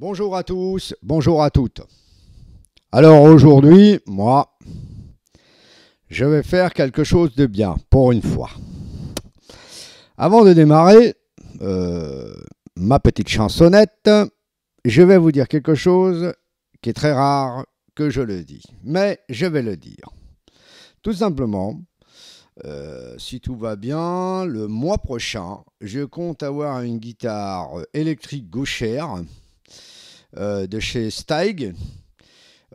Bonjour à tous, bonjour à toutes. Alors aujourd'hui, moi, je vais faire quelque chose de bien, pour une fois. Avant de démarrer euh, ma petite chansonnette, je vais vous dire quelque chose qui est très rare que je le dis, mais je vais le dire. Tout simplement, euh, si tout va bien, le mois prochain, je compte avoir une guitare électrique gauchère euh, de chez Steig.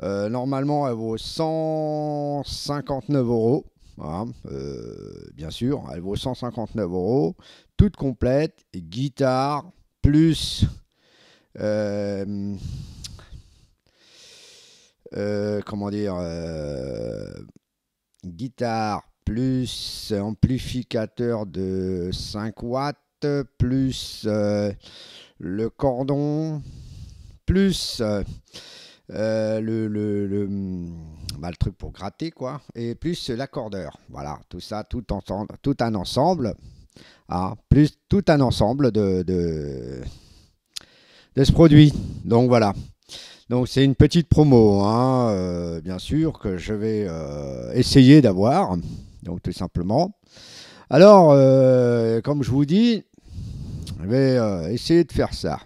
Euh, normalement, elle vaut 159 euros. Euh, bien sûr, elle vaut 159 euros, toute complète, guitare, plus... comment dire Guitare, plus amplificateur de 5 watts, plus le cordon, plus euh, euh, le, hmm, bah, le, truc pour gratter, quoi, et plus l'accordeur. Voilà, tout ça, tout, ensemble tout un ensemble, hein, plus tout un ensemble de, de, ce produit. Donc voilà. Donc c'est une petite promo, hein, euh, bien sûr, que je vais essayer d'avoir, donc tout simplement. Alors, comme je vous dis, je vais essayer de faire ça.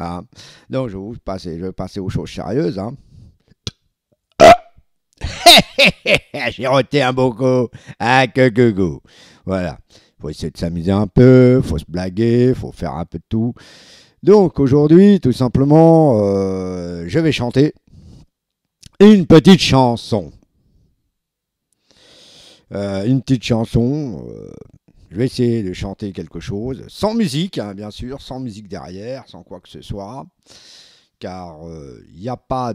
Ah. Donc, je vais, passer, je vais passer aux choses sérieuses. Hein. J'ai roté un bon coup. Ah, que go. Voilà. Faut essayer de s'amuser un peu, faut se blaguer, faut faire un peu de tout. Donc aujourd'hui, tout simplement, euh, je vais chanter une petite chanson. Euh, une petite chanson. Euh, je vais essayer de chanter quelque chose, sans musique, hein, bien sûr, sans musique derrière, sans quoi que ce soit, car il euh, n'y a pas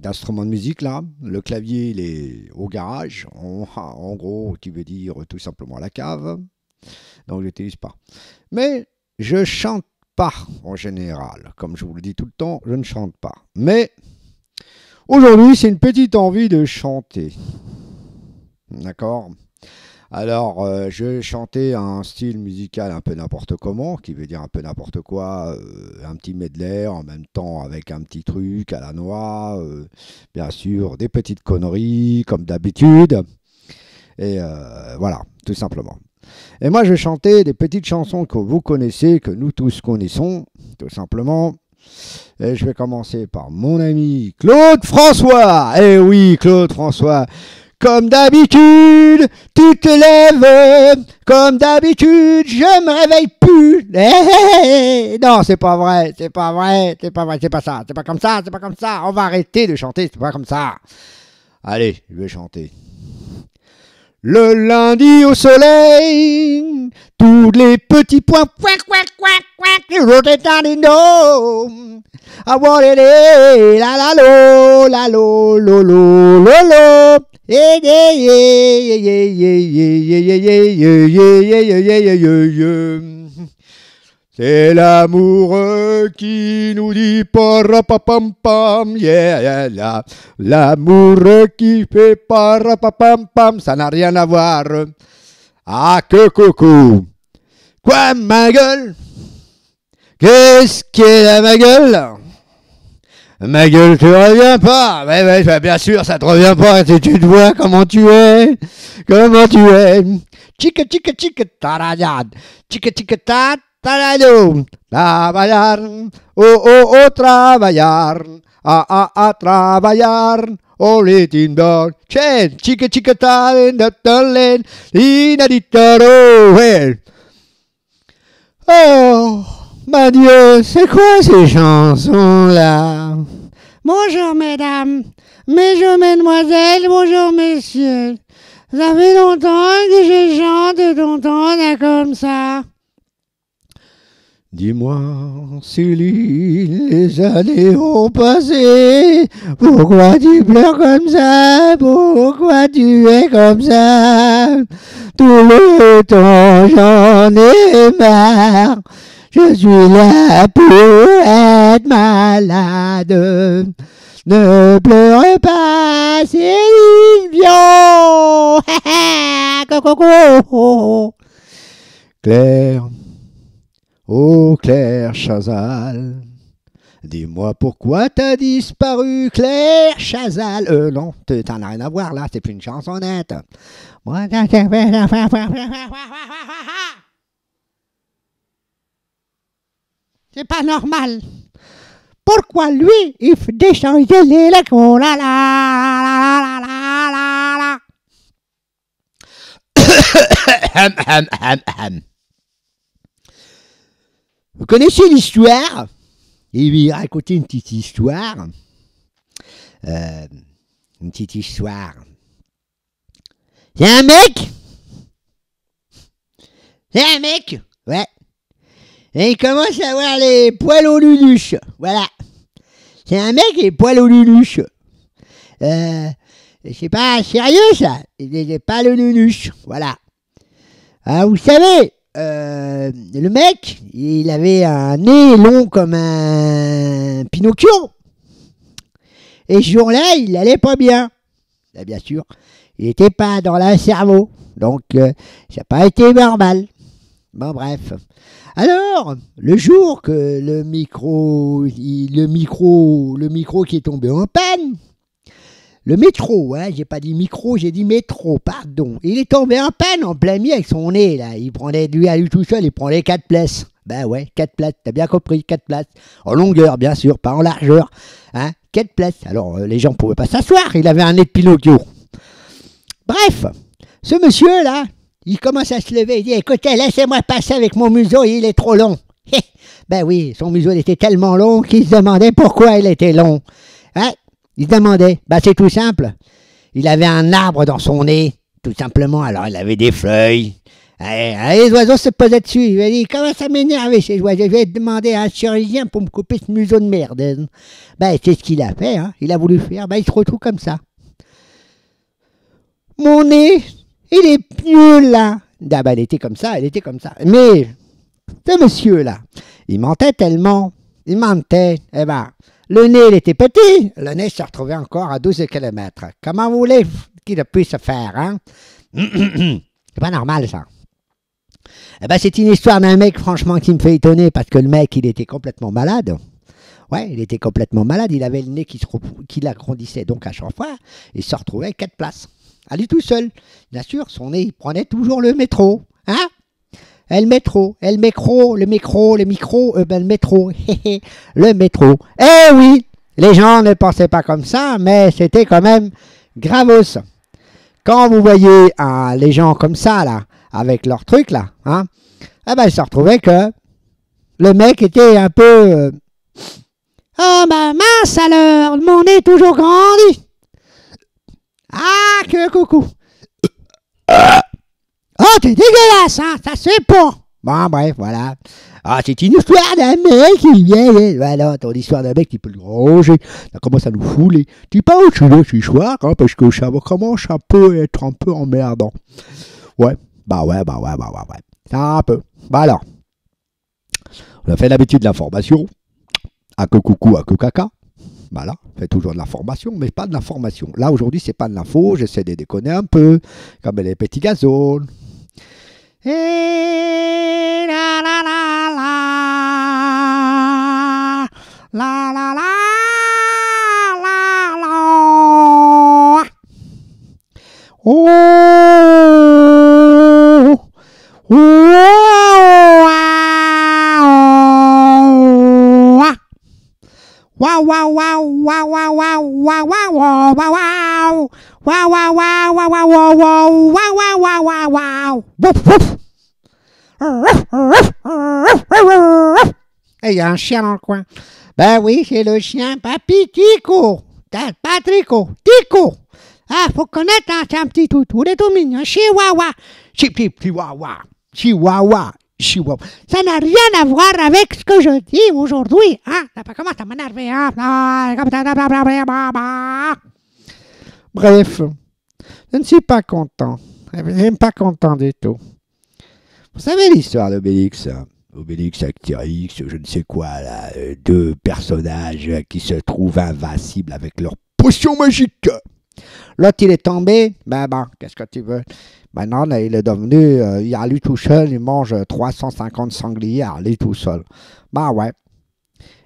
d'instrument de musique là. Le clavier, il est au garage, en, gros, qui veut dire tout simplement la cave. Donc, je n'utilise pas. Mais je ne chante pas en général. Comme je vous le dis tout le temps, je ne chante pas. Mais aujourd'hui, c'est une petite envie de chanter. D'accord alors, euh, je chantais un style musical un peu n'importe comment, qui veut dire un peu n'importe quoi, euh, un petit medley en même temps avec un petit truc à la noix, euh, bien sûr, des petites conneries comme d'habitude. Et voilà, tout simplement. Et moi, je chantais des petites chansons que vous connaissez, que nous tous connaissons, tout simplement. Et je vais commencer par mon ami Claude François. Eh oui, Claude François. Comme d'habitude, tu te lèves. Comme d'habitude, je me réveille plus. non, c'est pas vrai, c'est pas vrai, c'est pas vrai, c'est pas ça, c'est pas comme ça, c'est pas comme ça. On va arrêter de chanter, c'est pas comme ça. Allez, je vais chanter. Le lundi au soleil, tous les petits points, quack, quack, quack, quack, dans la la lo, la lo c'est l'amour qui nous dit parapapam pam, yeah, l'amour qui fait parapapam pam, ça n'a rien à voir. Ah que coucou. Quoi ma gueule Qu'est-ce y a ma gueule Ma gueule, tu reviens pas Mais oui, bah, bien sûr, ça te revient pas, si tu te vois comment tu es Comment tu es Chica, tchik tchik taradad Chica, chica, ta, tarado Travaillard oh, oh, oh, Travaillard Ah, ah, ah, Travaillard Oh les in the Tchè tchik chica, ta, in the Oh ma Dieu, c'est quoi ces chansons-là Bonjour mesdames, bonjour mesdemoiselles, bonjour messieurs. Ça fait longtemps que je chante est comme ça. Dis-moi Céline, les années ont passé, pourquoi tu pleures comme ça, pourquoi tu es comme ça, tout le temps j'en ai marre. Je suis là pour être malade. Ne pleure pas, c'est une Vion. Claire, oh Claire Chazal, dis-moi pourquoi t'as disparu, Claire Chazal. non, t'en as rien à voir là, c'est plus une chansonnette. C'est pas normal. Pourquoi lui, il fait déchanger les la oh là, la la. Vous connaissez l'histoire Il lui racontait une petite histoire. Euh, une petite histoire. y a un mec y a un mec et il commence à avoir les poils aux luluches. Voilà. C'est un mec les poils poil aux luluches. Euh, c'est pas sérieux ça. Il n'est pas le luluche. Voilà. Ah, vous savez, euh, le mec, il avait un nez long comme un Pinocchio. Et ce jour-là, il n'allait pas bien. bien sûr, il n'était pas dans le cerveau. Donc, euh, ça n'a pas été normal bref. Alors, le jour que le micro, le micro, le micro qui est tombé en panne, le métro, hein, j'ai pas dit micro, j'ai dit métro, pardon. Il est tombé en panne en plein milieu avec son nez, là. Il prenait, lui, à lui tout seul, il les quatre places. Ben ouais, quatre places, t'as bien compris, quatre places. En longueur, bien sûr, pas en largeur. Hein, quatre places. Alors, euh, les gens pouvaient pas s'asseoir, il avait un nez de pilote Bref, ce monsieur, là, il commence à se lever, il dit Écoutez, laissez-moi passer avec mon museau, il est trop long. ben oui, son museau était tellement long qu'il se demandait pourquoi il était long. Hein Il se demandait Ben c'est tout simple. Il avait un arbre dans son nez, tout simplement, alors il avait des feuilles. les oiseaux se posaient dessus. Il a dit Comment ça m'énerve ces oiseaux Je vais demander à un chirurgien pour me couper ce museau de merde. Ben, c'est ce qu'il a fait. Hein. Il a voulu faire. Ben, il se retrouve comme ça. Mon nez il est mieux là. Ah bah, elle était comme ça, elle était comme ça. Mais ce monsieur-là, il mentait tellement. Il mentait. Eh ben, le nez, il était petit. Le nez se retrouvait encore à 12 km. Comment vous voulez qu'il puisse faire, hein? C'est pas normal, ça. Eh ben, c'est une histoire d'un mec, franchement, qui me fait étonner parce que le mec, il était complètement malade. Ouais, il était complètement malade. Il avait le nez qui, se, qui l'agrandissait. Donc, à chaque fois, il se retrouvait à quatre places aller tout seul. Bien sûr, son nez, il prenait toujours le métro. Hein elle métro, elle métro, le micro, le euh, micro, ben le métro, le métro. Eh oui, les gens ne pensaient pas comme ça, mais c'était quand même gravos. Quand vous voyez hein, les gens comme ça, là, avec leurs truc, là, hein, eh ben, ils se retrouvait que le mec était un peu... oh, ben mince alors, le monde est toujours grandi ah, que coucou. Ah, oh, t'es dégueulasse, hein, ça c'est bon Bon, bref, voilà. Ah, c'est une histoire d'un mec qui vient, hein. voilà, ton histoire d'un mec qui peut le ranger, ça commence à nous fouler. Tu tu veux ce soir, hein, parce que ça commence un peu à être un peu emmerdant. Ouais, bah ouais, bah ouais, bah ouais, ouais. Ça un peu. Bah alors, on a fait l'habitude de l'information, Ah, que coucou, à que caca là, Fait toujours de la formation, mais pas de la formation. Là, aujourd'hui, c'est pas de l'info. J'essaie de déconner un peu, comme les petits gazons. Et la Oh waouh, waouh, waouh, waouh, waouh, waouh, waouh, waouh, waouh, waouh, waouh, waouh, Et il y a un chien dans le coin. Ben oui, c'est le chien Papy Tico. waouh, Tico. Ah, faut connaître, hein, un petit toutou, il est tout mignon. Chihuahua. Chihuahua. Chihuahua. Chihuahua. Ça n'a rien à voir avec ce que je dis aujourd'hui, hein. Ça commence à m'énerver, hein. Ah, Bref, je ne suis pas content. Je n'aime pas content du tout. Vous savez l'histoire d'Obélix hein. Obélix, Actérix, je ne sais quoi, euh, deux personnages qui se trouvent invincibles avec leur potion magique. L'autre, il est tombé, ben ben, qu'est-ce que tu veux Maintenant, il est devenu, euh, il a lui tout seul, il mange 350 sangliers a lui tout seul. Ben ouais,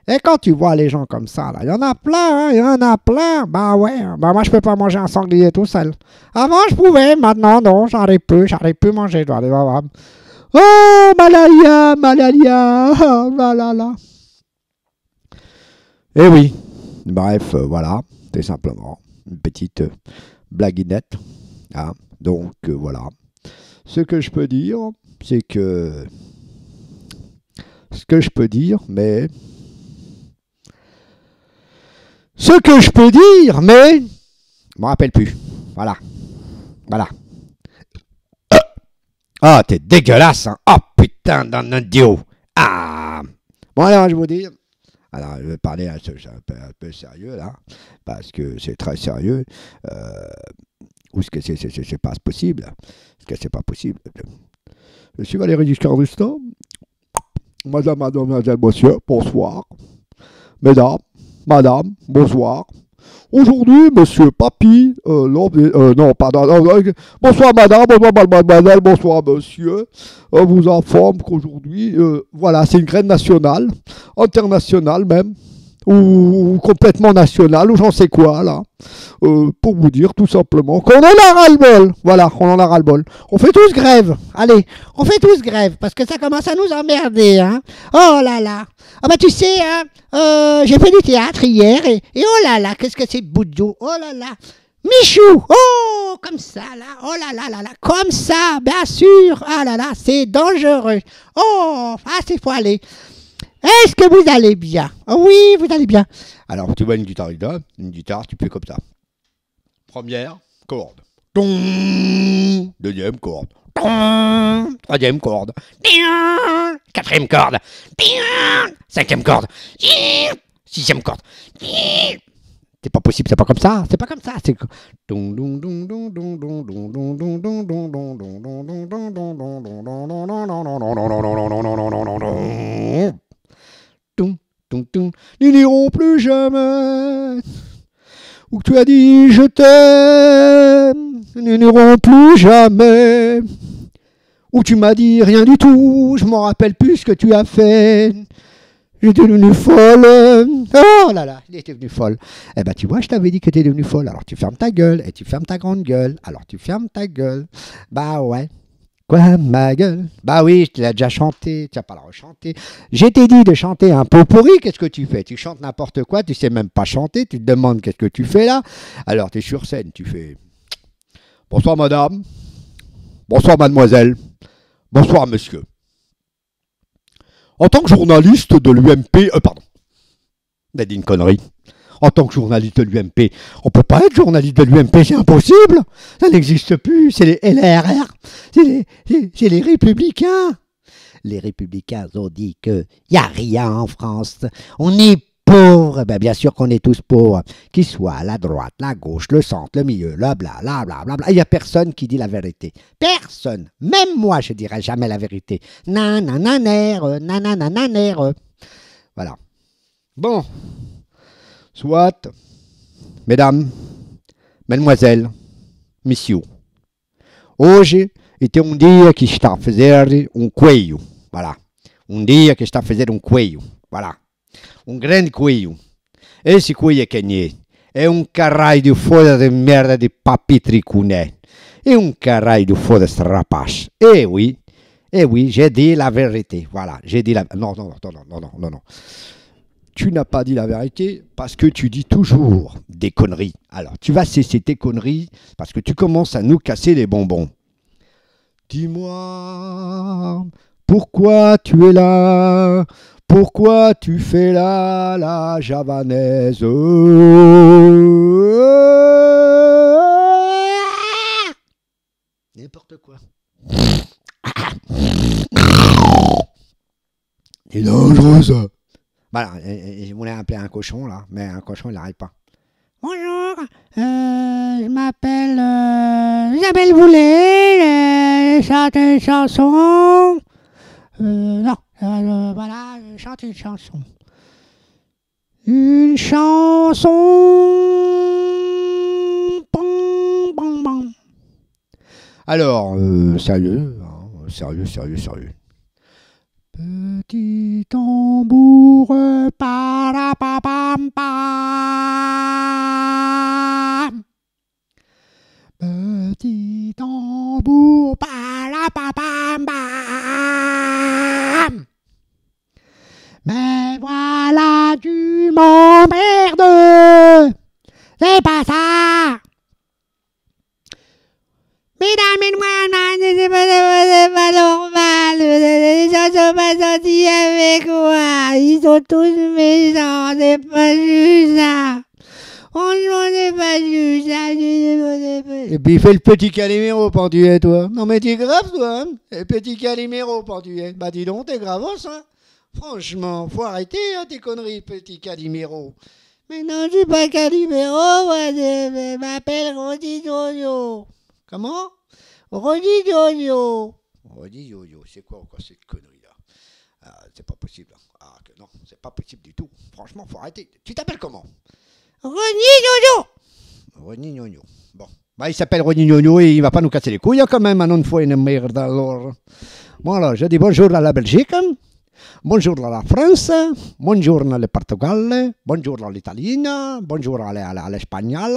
et quand tu vois les gens comme ça, là, il y en a plein, hein, il y en a plein. Bah ouais, hein. bah moi je peux pas manger un sanglier tout seul. Avant je pouvais, maintenant non, j'arrive plus, j'arrive plus manger, je dois Oh, malaria, malaria, oh, là Et eh oui, bref, euh, voilà, c'est simplement une petite euh, blaguinette. Hein. Donc euh, voilà, ce que je peux dire, c'est que... Ce que je peux dire, mais ce que je peux dire, mais je me rappelle plus. Voilà. Voilà. Euh. Ah, t'es dégueulasse, hein. Oh, putain, d'un idiot. Ah. Bon, alors, je vais vous dire. Alors, je vais parler un, peu, sérieux, là, parce que c'est très sérieux. Euh, ou ce que c'est, c'est, pas possible. Ce que c'est pas possible. Je suis Valérie Giscard d'Estaing. Madame, mademoiselle, monsieur, bonsoir. Mesdames, madame, bonsoir. Aujourd'hui, monsieur Papy, non, euh, euh, non, pardon, bonsoir madame, bonsoir madame, bonsoir monsieur, euh, vous informe qu'aujourd'hui, voilà, c'est une grève nationale, internationale même, ou, ou complètement nationale, ou j'en sais quoi, là, pour vous dire tout simplement qu'on en a ras-le-bol, voilà, on en a ras-le-bol. On fait tous grève, allez, on fait tous grève, parce que ça commence à nous emmerder, hein. Oh là là ah bah tu sais, hein, euh, j'ai fait du théâtre hier et, oh là là, qu'est-ce que c'est Boudjou Oh là là Michou Oh Comme ça, là Oh là là là là Comme ça, bien sûr Ah là là, c'est dangereux Oh Ah, c'est faut Est-ce que vous allez bien oh Oui, vous allez bien Alors, tu vois une guitare, une guitare, tu peux comme ça. Première corde. ton, Deuxième corde. Troisième corde. Quatrième corde. Cinquième corde. Sixième corde. C'est pas possible, c'est pas comme ça, c'est pas comme ça, c'est... Nous n'irons plus jamais où tu as dit je t'aime nous n'irons plus jamais. Ou tu m'as dit rien du tout, je m'en rappelle plus ce que tu as fait. J'étais devenue folle. Oh là là, il était devenu folle. Eh ben, tu vois, je t'avais dit que tu étais devenue folle. Alors tu fermes ta gueule, et tu fermes ta grande gueule. Alors tu fermes ta gueule. Bah ouais. Quoi, ma gueule Bah oui, je te l'ai déjà chanté, tu n'as pas le rechanter. J'ai dit de chanter un pot pourri, qu'est-ce que tu fais Tu chantes n'importe quoi, tu sais même pas chanter, tu te demandes qu'est-ce que tu fais là. Alors tu es sur scène, tu fais... Bonsoir madame. Bonsoir mademoiselle. Bonsoir monsieur. En tant que journaliste de l'UMP, euh, pardon, j'ai dit une connerie. En tant que journaliste de l'UMP, on peut pas être journaliste de l'UMP, c'est impossible. Ça n'existe plus, c'est les LRR, c'est les, les républicains les républicains ont dit qu'il n'y a rien en France. On n'est pauvres, ben bien sûr qu'on est tous pauvres, qu'ils soient la droite, la gauche, le centre, le milieu, la bla bla bla bla bla. Il n'y a personne qui dit la vérité. Personne. Même moi, je dirai jamais la vérité. Nanananer, nanananer. Voilà. Bon. Soit. Mesdames, mesdemoiselles, messieurs. Hoje était um dia que está a fazer um Voilà. Um dia que está a fazer um Voilà. Un grand coelho. et coelho é quem un et un caralho de merde de merda de papitricuné. É un um de foda de strapache. Eh oui. Eh oui, j'ai dit la vérité. Voilà, j'ai dit la... Non, non, non, non, non, non, non, non. Tu n'as pas dit la vérité parce que tu dis toujours des conneries. Alors, tu vas cesser tes conneries parce que tu commences à nous casser les bonbons. Dis-moi, pourquoi tu es là pourquoi tu fais là la javanaise N'importe quoi. C'est dangereux ça bah Voilà, je voulais appeler un cochon là, mais un cochon il n'arrive pas. Bonjour, euh, je m'appelle euh, Isabelle Boulet, j'ai euh, chanté chanson. non. Euh, voilà, je chante une chanson. Une chanson. Bon, bon, Alors, euh, sérieux, hein, sérieux, sérieux, sérieux. Petit tambour. Il fait le petit Calimero, et toi. Non, mais t'es grave, toi, hein Le petit Calimero, Portugais. Bah, dis donc, t'es grave, hein Franchement, faut arrêter, hein, tes conneries, petit Calimero. Mais non, je suis pas Calimero, moi, je, m'appelle m'appelle Rodidonio. Comment Rodi Rodigio, c'est quoi encore cette connerie-là ah, C'est pas possible. Hein. Ah, que non, c'est pas possible du tout. Franchement, faut arrêter. Tu t'appelles comment Rodi Rodidonio. Bon. Bah, il s'appelle Roninho et il va pas nous casser les couilles hein, quand même, non fois une merde alors. Voilà, je dis bonjour à la Belgique, hein. bonjour à la France, bonjour à le Portugal, bonjour à l'Italie, bonjour à l'Espagnol,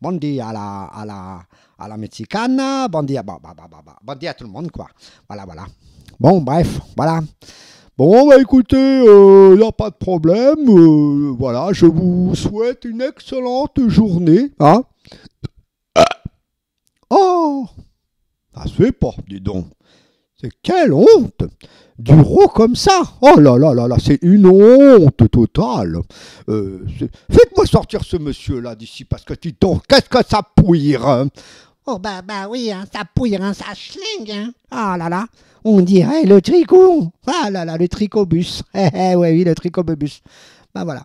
bon dia à la, à la, à la Mexicaine, bon dia, à tout le monde quoi. Voilà, voilà. Bon, bref, voilà. Bon, bah écoutez, il euh, n'y a pas de problème. Euh, voilà, je vous souhaite une excellente journée. Hein Oh c'est pas, dis donc. C'est quelle honte Du rot comme ça Oh là là là là, c'est une honte totale euh, Faites-moi sortir ce monsieur-là d'ici, parce que tu donc, qu'est-ce que ça pouille hein? Oh bah bah oui, hein, ça pouille, hein, ça schlingue, hein. Oh là là, on dirait le tricot. Ah là là, le tricobus. Eh, eh oui, le tricobus. Bah voilà.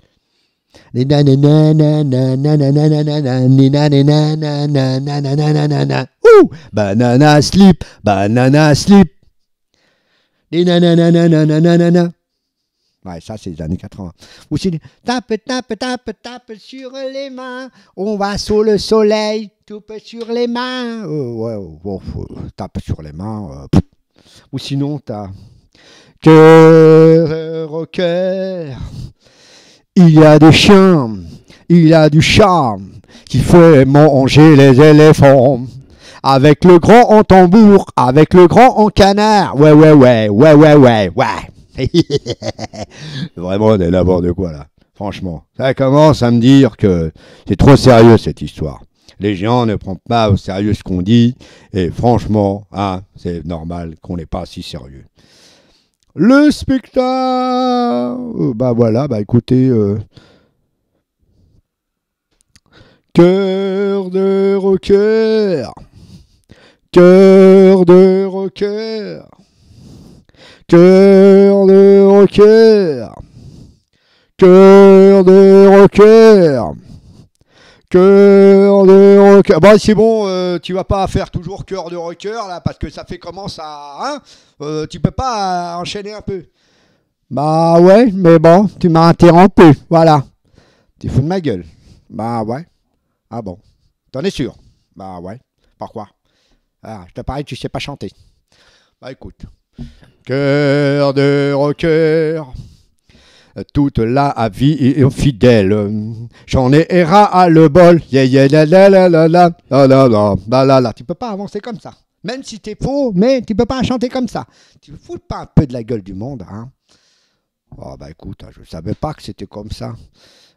Ouh Banana slip, banana slip. Ouais, ça, c'est les années 80. Ou si tape, tape, tape, tape sur les mains. On va sous le soleil, tape sur les mains. ouais, tape sur les mains. Ou sinon, t'as cœur au cœur. Il y a des chiens, il y a du charme, qui fait manger les éléphants. Avec le grand en tambour, avec le grand en canard. Ouais, ouais, ouais, ouais, ouais, ouais, ouais. Vraiment, on est de quoi là. Franchement, ça commence à me dire que c'est trop sérieux cette histoire. Les gens ne prennent pas au sérieux ce qu'on dit. Et franchement, hein, c'est normal qu'on n'est pas si sérieux. Le spectacle Bah voilà, bah écoutez. Euh, Cœur de rocker Cœur de rocker Cœur de rocker Cœur de rocker Cœur de Bon, bah, c'est bon, euh, tu vas pas faire toujours cœur de rocker là, parce que ça fait commence à. Hein euh, tu peux pas enchaîner un peu. Bah ouais, mais bon, tu m'as interrompu, voilà. Tu fous de ma gueule. Bah ouais. Ah bon. T'en es sûr Bah ouais. Pourquoi Ah, je te parie que tu sais pas chanter. Bah écoute. Cœur de rocker. Euh, toute la à vie fidèle. J'en ai erra à le bol. Tu peux pas avancer comme ça. Même si t'es faux, mais tu peux pas chanter comme ça. Tu fous pas un peu de la gueule du monde, hein. Oh bah écoute, je savais pas que c'était comme ça.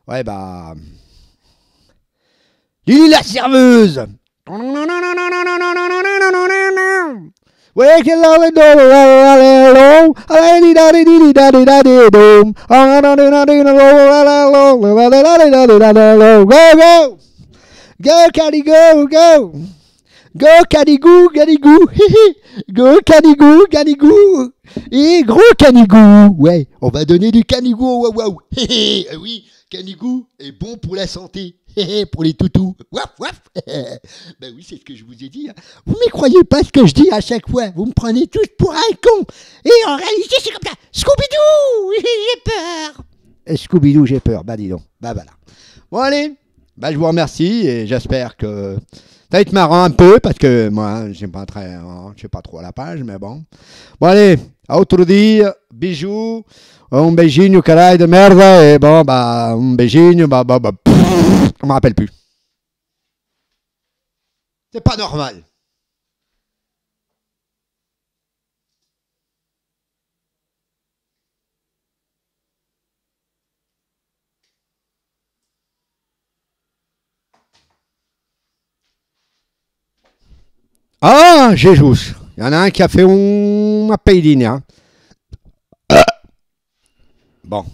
Ouais bah. Dis la serveuse Waking lolly dolly lolly long, a lady daddy diddy daddy daddy doom, on and on and on and on long, daddy daddy daddy long, go go, go caddy go go, go canigou canigou caddy go canigou canigou et gros canigou, ouais, on va donner du canigou, waouh waouh, oui, canigou est bon pour la santé. pour les toutous. Waf, ben oui, c'est ce que je vous ai dit. Hein. Vous ne croyez pas ce que je dis à chaque fois. Vous me prenez tous pour un con. Et en réalité, c'est comme ça. Scooby-Doo, j'ai peur. Scooby-Doo, j'ai peur. Bah dis donc. Bah ben, voilà. Bon allez, ben, je vous remercie et j'espère que ça va être marrant un peu parce que moi, je pas très, hein, je pas trop à la page, mais bon. Bon allez, à autre dire, bisous, un beijinho, caralho de merde, et bon, bah, un beijinho, bah, bah, bah. On me rappelle plus. C'est pas normal. Ah, Jésus. Il y en a un qui a fait un... Une... Hein. Bon.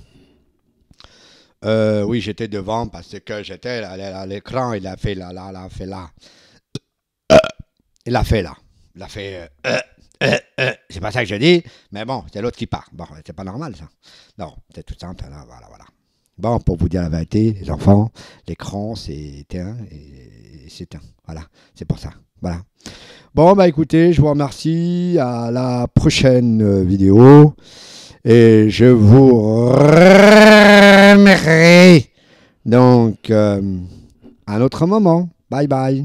Euh, oui, j'étais devant parce que j'étais à l'écran. Il a fait là, là, a fait là. Il a fait là. Il a fait. Euh, euh, c'est pas ça que je dis, mais bon, c'est l'autre qui part. Bon, c'est pas normal ça. Non, c'est tout simple. Voilà, voilà. Bon, pour vous dire la vérité, les enfants, l'écran, c'est et c'est éteint. Voilà, c'est pour ça. Voilà. Bon, bah écoutez, je vous remercie. À la prochaine euh, vidéo. Et je vous remercie. Donc, à euh, un autre moment. Bye bye.